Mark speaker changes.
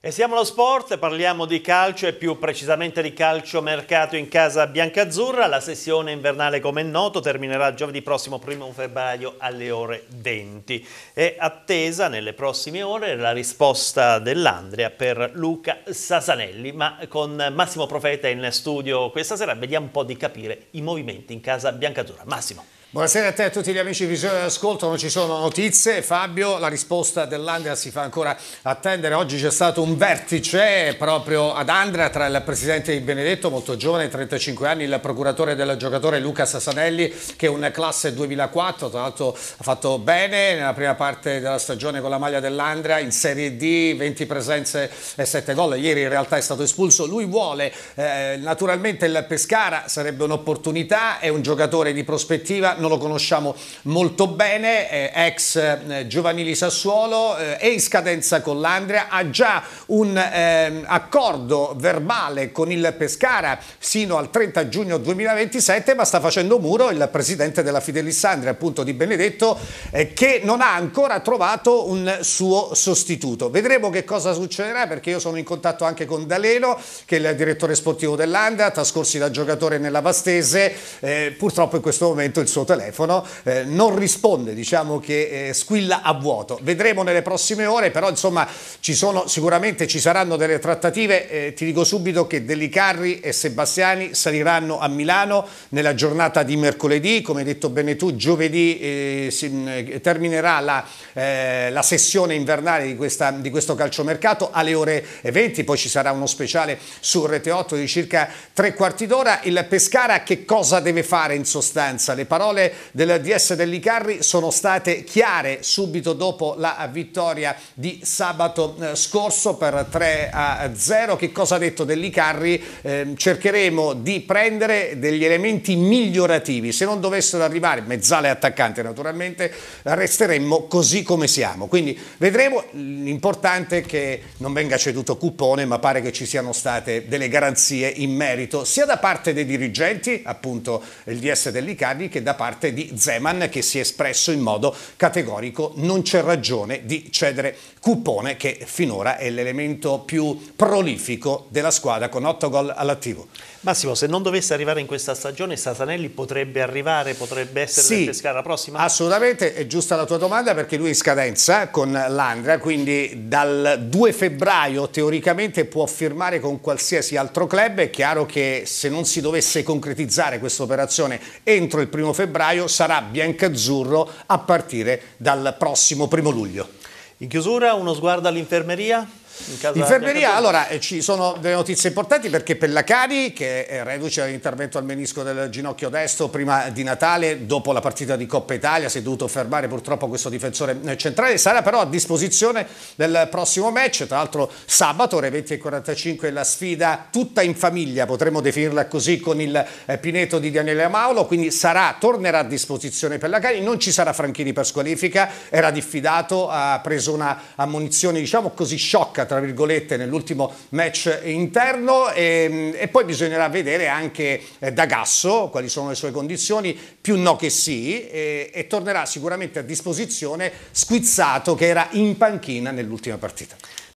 Speaker 1: E siamo allo sport, parliamo di calcio e più precisamente di calcio mercato in casa biancazzurra. La sessione invernale, come è noto, terminerà giovedì prossimo 1 febbraio alle ore 20. È attesa nelle prossime ore la risposta dell'Andrea per Luca Sasanelli, ma con Massimo Profeta in studio questa sera vediamo un po' di capire i movimenti in casa biancazzurra. Massimo.
Speaker 2: Buonasera a te e a tutti gli amici di Visione d'Ascolto, non ci sono notizie. Fabio, la risposta dell'Andria si fa ancora attendere. Oggi c'è stato un vertice proprio ad Andria tra il presidente di Benedetto, molto giovane, 35 anni, il procuratore del giocatore Luca Sasanelli, che è un classe 2004, tra l'altro ha fatto bene nella prima parte della stagione con la maglia dell'Andria, in Serie D, 20 presenze e 7 gol. Ieri in realtà è stato espulso. Lui vuole eh, naturalmente il Pescara, sarebbe un'opportunità, è un giocatore di prospettiva non lo conosciamo molto bene, eh, ex eh, giovanili Sassuolo, è eh, in scadenza con l'Andrea, ha già un ehm, accordo verbale con il Pescara sino al 30 giugno 2027, ma sta facendo muro il presidente della Fidelissandria, appunto Di Benedetto, che non ha ancora trovato un suo sostituto. Vedremo che cosa succederà perché io sono in contatto anche con D'Aleno, che è il direttore sportivo dell'Andrea, trascorsi da giocatore nella Vastese, purtroppo in questo momento il suo telefono, eh, non risponde, diciamo che eh, squilla a vuoto. Vedremo nelle prossime ore, però insomma ci sono, sicuramente ci saranno delle trattative, eh, ti dico subito che Delicarri e Sebastiani saliranno a Milano nella giornata di mercoledì, come hai detto bene tu, giovedì eh, si, eh, terminerà la, eh, la, sessione invernale di, questa, di questo calciomercato alle ore 20, poi ci sarà uno speciale su Rete 8 di circa tre quarti d'ora. Il Pescara che cosa deve fare in sostanza? Le parole parole dell'ADS dell'Icarri sono state chiare subito dopo la vittoria di sabato eh, scorso per 3 a 0. Che cosa ha detto dell'Icarri? Eh, cercheremo di prendere degli elementi migliorativi. Se non dovessero arrivare, mezzale attaccante naturalmente, resteremmo così come siamo. Quindi vedremo, l'importante è che non venga ceduto Cupone, ma pare che ci siano state delle garanzie in merito, sia da parte dei dirigenti, appunto il DS dell'Icarri, che da parte parte di Zeman che si è espresso in modo categorico non c'è ragione di cedere Cupone che finora è l'elemento
Speaker 1: più prolifico della squadra con 8 gol all'attivo. Massimo, se non dovesse arrivare in questa stagione Satanelli potrebbe arrivare, potrebbe essere sì, pescare la prossima? assolutamente, è
Speaker 2: giusta la tua domanda perché lui è in scadenza con l'Andra, quindi dal 2 febbraio teoricamente può firmare con qualsiasi altro club, è chiaro che se non si dovesse concretizzare questa operazione entro il primo febbraio febbraio sarà biancazzurro a partire dal prossimo primo luglio. In chiusura uno sguardo all'infermeria?
Speaker 1: In Infermeria, allora
Speaker 2: eh, ci sono delle notizie importanti perché Pellacani che eh, reduce l'intervento al menisco del ginocchio destro prima di Natale, dopo la partita di Coppa Italia, si è dovuto fermare purtroppo questo difensore eh, centrale, sarà però a disposizione del prossimo match, tra l'altro sabato ore 20.45 la sfida tutta in famiglia, potremmo definirla così con il Pineto di Daniele Amaulo, quindi sarà, tornerà a disposizione Pellacani non ci sarà Franchini per squalifica, era diffidato, ha preso una ammonizione diciamo così sciocca tra virgolette nell'ultimo match interno e, ehm, e, poi bisognerà vedere anche eh, da quali sono le sue condizioni, più no che sì e, e tornerà sicuramente a disposizione Squizzato che era in panchina nell'ultima partita.